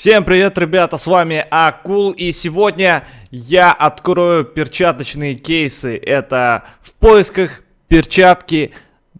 Всем привет, ребята, с вами Акул, и сегодня я открою перчаточные кейсы. Это в поисках перчатки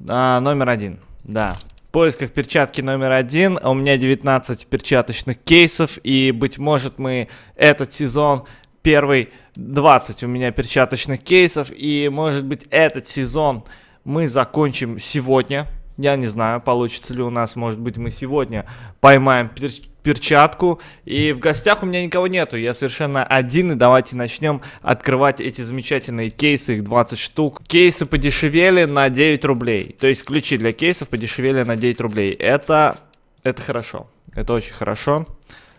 а, номер один, да. В поисках перчатки номер один, у меня 19 перчаточных кейсов, и, быть может, мы этот сезон первый 20 у меня перчаточных кейсов, и, может быть, этот сезон мы закончим сегодня. Я не знаю, получится ли у нас, может быть, мы сегодня поймаем перчатки перчатку. И в гостях у меня никого нету, я совершенно один. И давайте начнем открывать эти замечательные кейсы, их 20 штук. Кейсы подешевели на 9 рублей. То есть ключи для кейсов подешевели на 9 рублей. Это, это хорошо, это очень хорошо.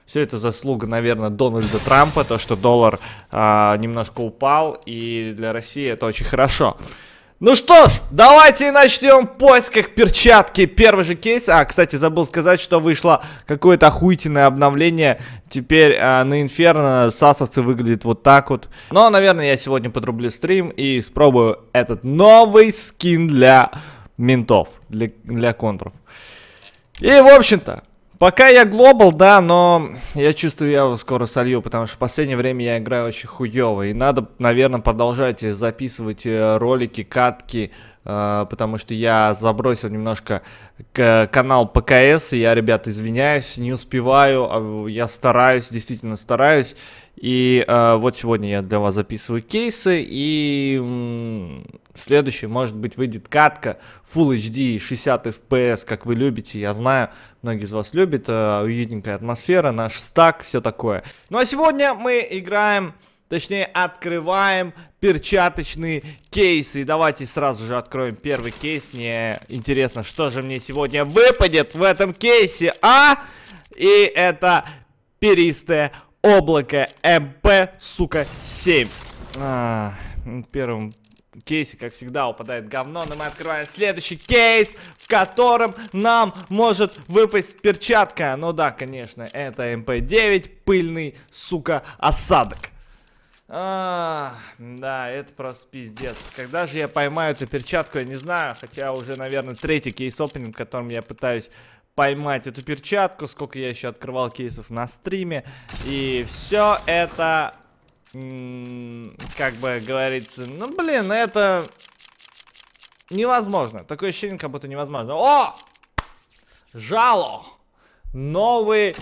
Все это заслуга, наверное, Дональда Трампа, то, что доллар э, немножко упал, и для России это очень хорошо. Ну что ж, давайте начнем в поисках перчатки. Первый же кейс. А, кстати, забыл сказать, что вышло какое-то охуительное обновление. Теперь э, на Инферно сасовцы выглядят вот так вот. Но, наверное, я сегодня подрублю стрим и спробую этот новый скин для ментов, для, для контров. И, в общем-то, Пока я глобал, да, но я чувствую, я его скоро солью, потому что в последнее время я играю очень хуёво. И надо, наверное, продолжать записывать э, ролики, катки, э, потому что я забросил немножко канал ПКС, и я, ребят, извиняюсь, не успеваю, а, я стараюсь, действительно стараюсь, и э, вот сегодня я для вас записываю кейсы, и м, следующий, может быть, выйдет катка Full HD 60 FPS, как вы любите, я знаю, многие из вас любят, э, уютненькая атмосфера, наш стак, все такое. Ну а сегодня мы играем, точнее открываем перчаточные кейсы. И давайте сразу же откроем первый кейс, мне интересно, что же мне сегодня выпадет в этом кейсе, а? И это перистая Облако МП, сука, 7. А, ну, первым кейсе, как всегда, упадает говно, но мы открываем следующий кейс, в котором нам может выпасть перчатка. Ну да, конечно, это МП-9, пыльный, сука, осадок. А, да, это просто пиздец. Когда же я поймаю эту перчатку, я не знаю, хотя уже, наверное, третий кейс-опенинг, которым я пытаюсь поймать эту перчатку, сколько я еще открывал кейсов на стриме. И все это, как бы говорится, ну блин, это невозможно. Такое ощущение, как будто невозможно. О! Жало! Новый,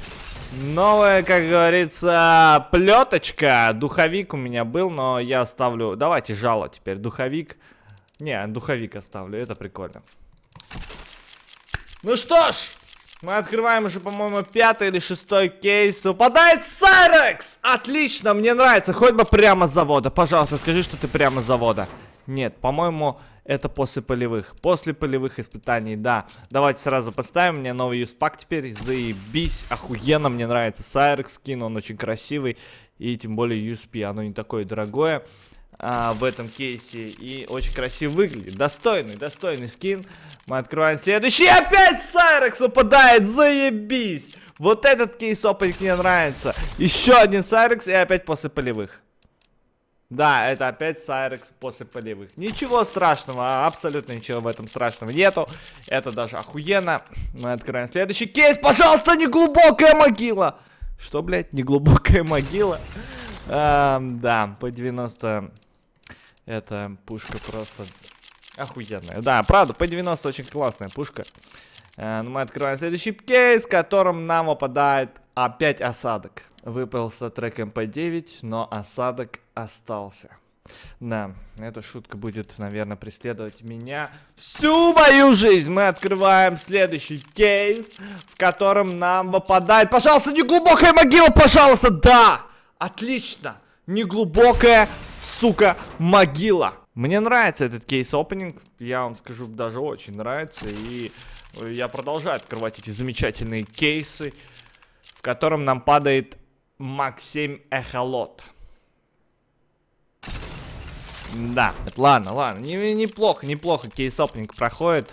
новая, как говорится, плеточка. Духовик у меня был, но я оставлю... Давайте жало теперь, духовик. Не, духовик оставлю, это прикольно. Ну что ж, мы открываем уже, по-моему, пятый или шестой кейс. Выпадает Сайрекс! Отлично, мне нравится. Хоть бы прямо с завода. Пожалуйста, скажи, что ты прямо с завода. Нет, по-моему, это после полевых. После полевых испытаний, да. Давайте сразу поставим. мне новый юспак теперь. Заебись, охуенно. Мне нравится Сайрекс скин, он очень красивый. И тем более USP, оно не такое дорогое а, в этом кейсе и очень красиво выглядит. Достойный, достойный скин. Мы открываем следующий. И опять Сайрекс упадает, заебись! Вот этот кейс опыт мне нравится. Еще один Сайрекс и опять после полевых. Да, это опять Сайрекс после полевых. Ничего страшного, абсолютно ничего в этом страшного нету. Это даже охуенно. Мы открываем следующий кейс. Пожалуйста, неглубокая могила. Что, блядь, неглубокая могила? Эм, да, по 90... Эта пушка просто охуенная. Да, правда, P90 очень классная пушка. Э, но ну, мы открываем следующий кейс, в котором нам выпадает опять осадок. Выпался трек MP9, эм но осадок остался. Да, эта шутка будет, наверное, преследовать меня всю мою жизнь. Мы открываем следующий кейс, в котором нам выпадает... Пожалуйста, не глубокая могила, пожалуйста, да! Отлично! Неглубокая сука, могила. Мне нравится этот кейс-опенинг, я вам скажу, даже очень нравится. И э, я продолжаю открывать эти замечательные кейсы, в котором нам падает Максим Эхолот. Да, ладно, ладно, неплохо, неплохо кейс-опенинг проходит.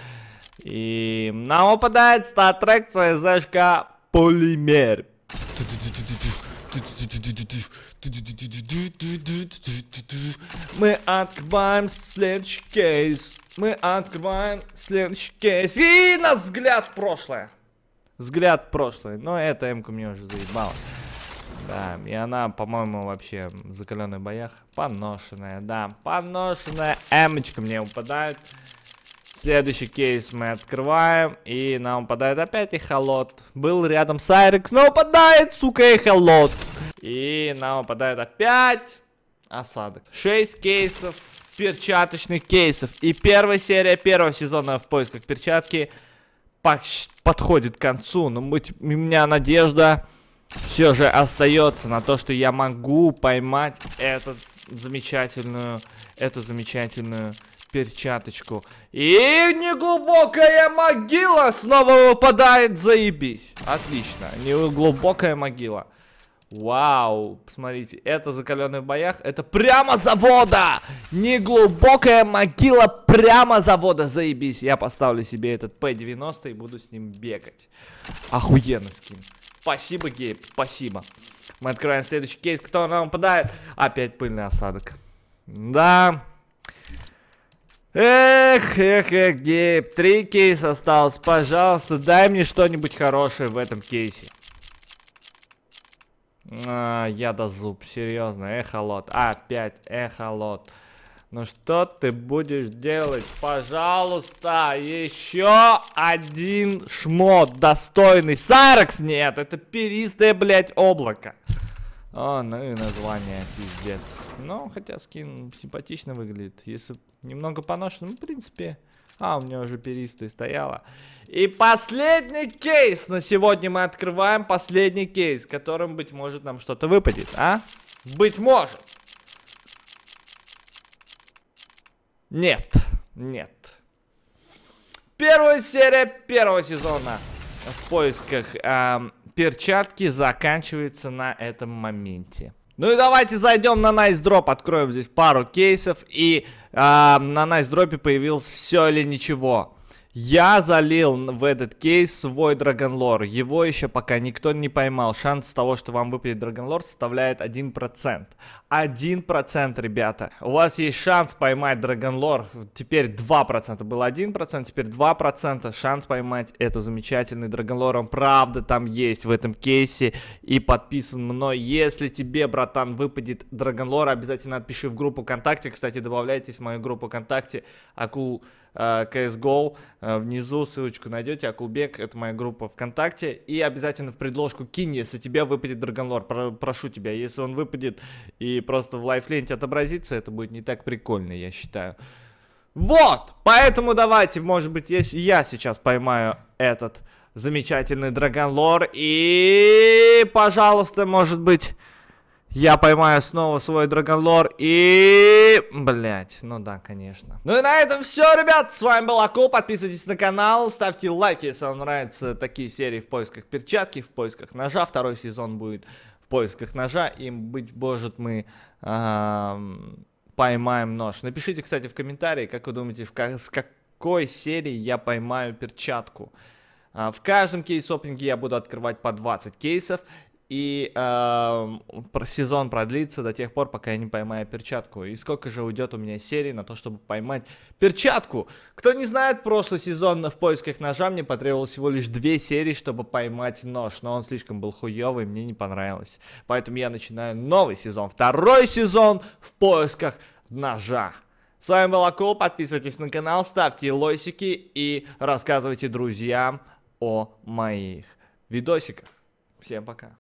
И нам выпадает статрекция ЦСЖК Полимер. Мы открываем следующий кейс. Мы открываем следующий кейс. И на взгляд прошлое. Взгляд прошлое. Но эта эмка мне уже заебала. Да, и она, по-моему, вообще в закаленных боях поношенная, да, поношенная эмочка мне упадает. Следующий кейс мы открываем, и нам упадает опять эхолот. Был рядом Сайрекс, но упадает, сука, эхолот. И нам выпадает опять осадок. 6 кейсов, перчаточных кейсов. И первая серия первого сезона в поисках перчатки подходит к концу. Но быть, у меня надежда все же остается на то, что я могу поймать этот замечательную, эту замечательную перчаточку. И неглубокая могила снова выпадает, заебись. Отлично, неглубокая могила. Вау, посмотрите, это закаленный в боях, это прямо завода! Неглубокая могила прямо завода, заебись. Я поставлю себе этот P90 и буду с ним бегать. Охуенно скин. Спасибо, Гейб, спасибо. Мы открываем следующий кейс, кто нам попадает. Опять пыльный осадок. Да. Эх, эх, эх, Гейб, три кейса осталось, пожалуйста, дай мне что-нибудь хорошее в этом кейсе. А, я до зуб, серьезно, эхолот. Опять эхолот. Ну что ты будешь делать? Пожалуйста, еще один шмот достойный. Сарекс нет, это перистое, блядь, облако. О ну и название, пиздец. Ну, хотя скин симпатично выглядит. Если немного поношен, ну, в принципе, а, у меня уже перистая стояла. И последний кейс на сегодня мы открываем. Последний кейс, которым, быть может, нам что-то выпадет, а? Быть может. Нет, нет. Первая серия первого сезона в поисках эм, перчатки заканчивается на этом моменте. Ну и давайте зайдем на Nice Drop, откроем здесь пару кейсов и э, на Nice Drop появилось все или ничего. Я залил в этот кейс свой драгонлор. Его еще пока никто не поймал. Шанс того, что вам выпадет драгонлор, составляет 1%. 1%, ребята. У вас есть шанс поймать драгонлор. Теперь 2%. Было 1%, теперь 2%. Шанс поймать эту замечательный драгонлор. Он правда там есть в этом кейсе и подписан мной. Если тебе, братан, выпадет драгонлор, обязательно отпиши в группу ВКонтакте. Кстати, добавляйтесь в мою группу ВКонтакте. Акул... Cool CSGO. Э, э, внизу ссылочку найдете, Акулбек, это моя группа ВКонтакте. И обязательно в предложку кинь, если тебе выпадет Драгонлор, Про прошу тебя. Если он выпадет и просто в лайфленте отобразится, это будет не так прикольно, я считаю. Вот! Поэтому давайте, может быть, если я сейчас поймаю этот замечательный Драгонлор и... Пожалуйста, может быть... Я поймаю снова свой Драгонлор и... Блять, ну да, конечно. Ну и на этом все, ребят. С вами был Акул. Подписывайтесь на канал, ставьте лайки, если вам нравятся такие серии в поисках перчатки, в поисках ножа. Второй сезон будет в поисках ножа. И, быть может, мы... поймаем нож. Напишите, кстати, в комментарии, как вы думаете, в как, с какой серии я поймаю перчатку. А, в каждом кейс-опенинге я буду открывать по 20 кейсов. И э, сезон продлится до тех пор, пока я не поймаю перчатку. И сколько же уйдет у меня серий на то, чтобы поймать перчатку? Кто не знает, прошлый сезон в поисках ножа мне потребовалось всего лишь две серии, чтобы поймать нож. Но он слишком был хуевый, мне не понравилось. Поэтому я начинаю новый сезон, второй сезон в поисках ножа. С вами был Акул, подписывайтесь на канал, ставьте лойсики и рассказывайте друзьям о моих видосиках. Всем пока.